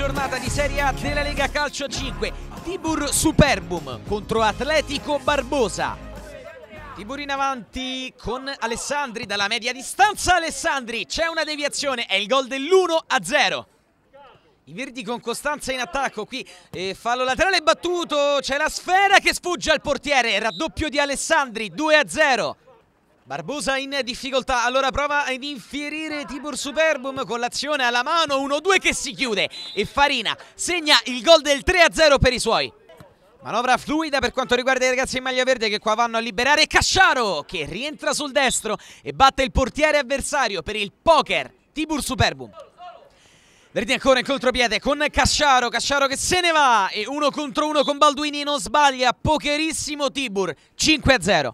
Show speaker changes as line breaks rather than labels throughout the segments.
giornata di Serie A della Lega Calcio 5. Tibur Superbum contro Atletico Barbosa. Tibur in avanti con Alessandri dalla media distanza. Alessandri, c'è una deviazione, è il gol dell'1-0. I Verdi con Costanza in attacco, qui eh, fallo laterale battuto, c'è la sfera che sfugge al portiere, raddoppio di Alessandri, 2-0. Barbusa in difficoltà, allora prova ad infierire Tibur Superbum con l'azione alla mano, 1-2 che si chiude e Farina segna il gol del 3-0 per i suoi. Manovra fluida per quanto riguarda i ragazzi in maglia verde che qua vanno a liberare Casciaro che rientra sul destro e batte il portiere avversario per il poker Tibur Superbum. Verdi ancora in contropiede con Casciaro, Casciaro che se ne va e uno contro uno con Balduini non sbaglia, pokerissimo Tibur, 5-0.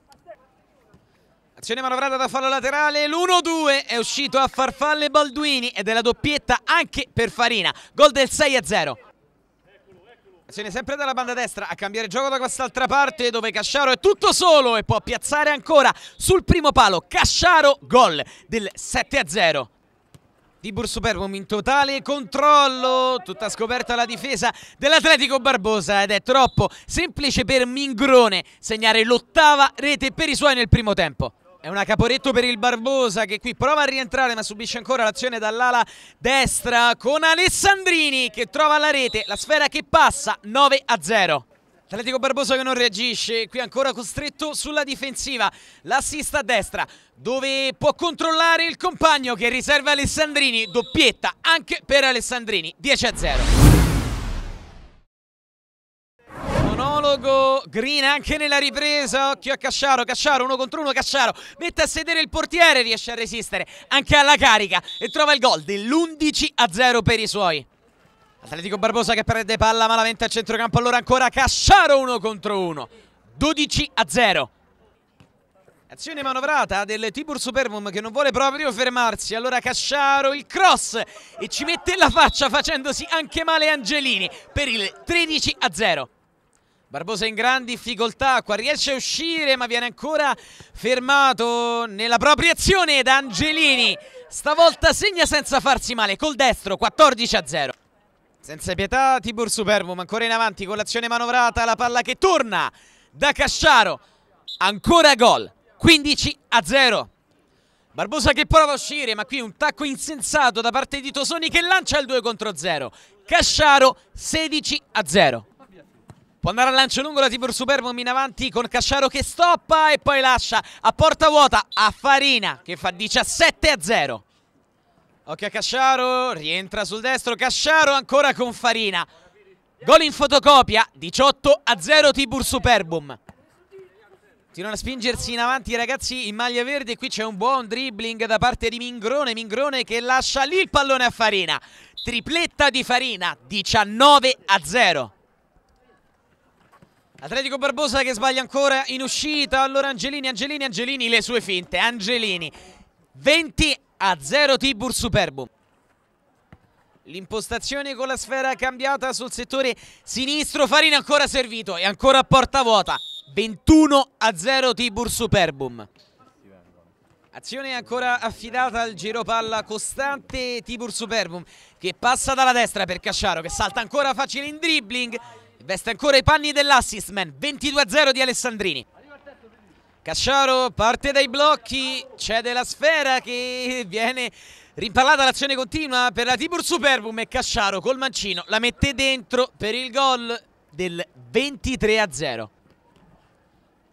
Azione manovrata da fallo laterale, l'1-2 è uscito a farfalle Balduini ed è la doppietta anche per Farina. Gol del 6-0. Azione sempre dalla banda destra a cambiare gioco da quest'altra parte dove Casciaro è tutto solo e può piazzare ancora sul primo palo. Casciaro gol del 7-0. Tibur Superbum in totale controllo, tutta scoperta la difesa dell'Atletico Barbosa ed è troppo semplice per Mingrone segnare l'ottava rete per i suoi nel primo tempo. È una caporetto per il Barbosa che qui prova a rientrare ma subisce ancora l'azione dall'ala destra con Alessandrini che trova la rete, la sfera che passa 9 a 0. Atletico Barbosa che non reagisce, qui ancora costretto sulla difensiva, l'assista a destra dove può controllare il compagno che riserva Alessandrini, doppietta anche per Alessandrini, 10 a 0. gioco, Green anche nella ripresa, occhio a Casciaro, Casciaro uno contro uno, Casciaro mette a sedere il portiere, riesce a resistere anche alla carica e trova il gol dell'11 a 0 per i suoi. Atletico Barbosa che perde palla malamente al centrocampo, allora ancora Casciaro uno contro uno, 12 a 0. Azione manovrata del Tibur Supermum che non vuole proprio fermarsi. Allora Casciaro il cross e ci mette la faccia facendosi anche male Angelini per il 13 a 0. Barbosa in gran difficoltà, qua riesce a uscire ma viene ancora fermato nella propria azione da Angelini. Stavolta segna senza farsi male, col destro 14 a 0. Senza pietà Tibur Superbo ma ancora in avanti con l'azione manovrata, la palla che torna da Casciaro. Ancora gol, 15 a 0. Barbosa che prova a uscire ma qui un tacco insensato da parte di Tosoni che lancia il 2 contro 0. Casciaro 16 a 0. Può andare al lancio lungo la Tibur Superbom in avanti con Casciaro che stoppa e poi lascia a porta vuota a Farina che fa 17 a 0. Occhio a Casciaro, rientra sul destro, Casciaro ancora con Farina. Gol in fotocopia, 18 a 0 Tibur Superbum. Continuano a spingersi in avanti i ragazzi in maglia verde, qui c'è un buon dribbling da parte di Mingrone, Mingrone che lascia lì il pallone a Farina. Tripletta di Farina, 19 a 0. Atletico Barbosa che sbaglia ancora in uscita. Allora Angelini, Angelini, Angelini, le sue finte. Angelini 20 a 0 Tibur Superbum. L'impostazione con la sfera cambiata sul settore sinistro. Farina ancora servito e ancora a porta vuota. 21 a 0 Tibur Superbum. Azione ancora affidata al giro palla costante Tibur Superbum che passa dalla destra per Casciaro che salta ancora facile in dribbling Veste ancora i panni dell'assist man, 22-0 di Alessandrini. Casciaro parte dai blocchi, cede la sfera che viene rimpallata l'azione continua per la Tibur Superbum e Casciaro col mancino la mette dentro per il gol del 23 a 0.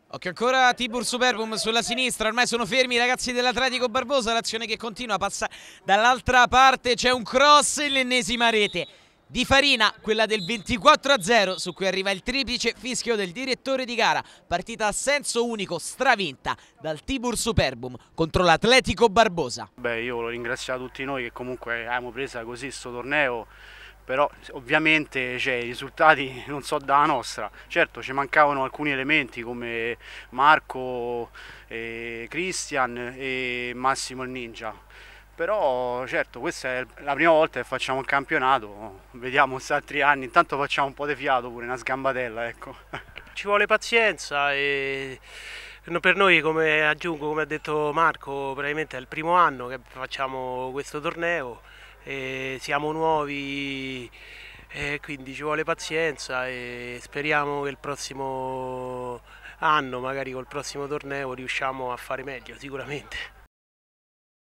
Occhio ancora Tibur Superbum sulla sinistra, ormai sono fermi i ragazzi dell'Atletico Barbosa, l'azione che continua, passa dall'altra parte, c'è un cross e l'ennesima rete di Farina, quella del 24 0 su cui arriva il triplice fischio del direttore di gara, partita a senso unico stravinta dal Tibur Superbum contro l'Atletico Barbosa. Beh io lo ringrazio a tutti noi che comunque abbiamo preso così questo torneo però ovviamente cioè, i risultati non so dalla nostra, certo ci mancavano alcuni elementi come Marco, eh, Cristian e Massimo il Ninja però certo questa è la prima volta che facciamo il campionato vediamo se altri anni intanto facciamo un po' di fiato pure una sgambatella ecco ci vuole pazienza e per noi come aggiungo come ha detto Marco probabilmente è il primo anno che facciamo questo torneo siamo nuovi quindi ci vuole pazienza e speriamo che il prossimo anno magari col prossimo torneo riusciamo a fare meglio sicuramente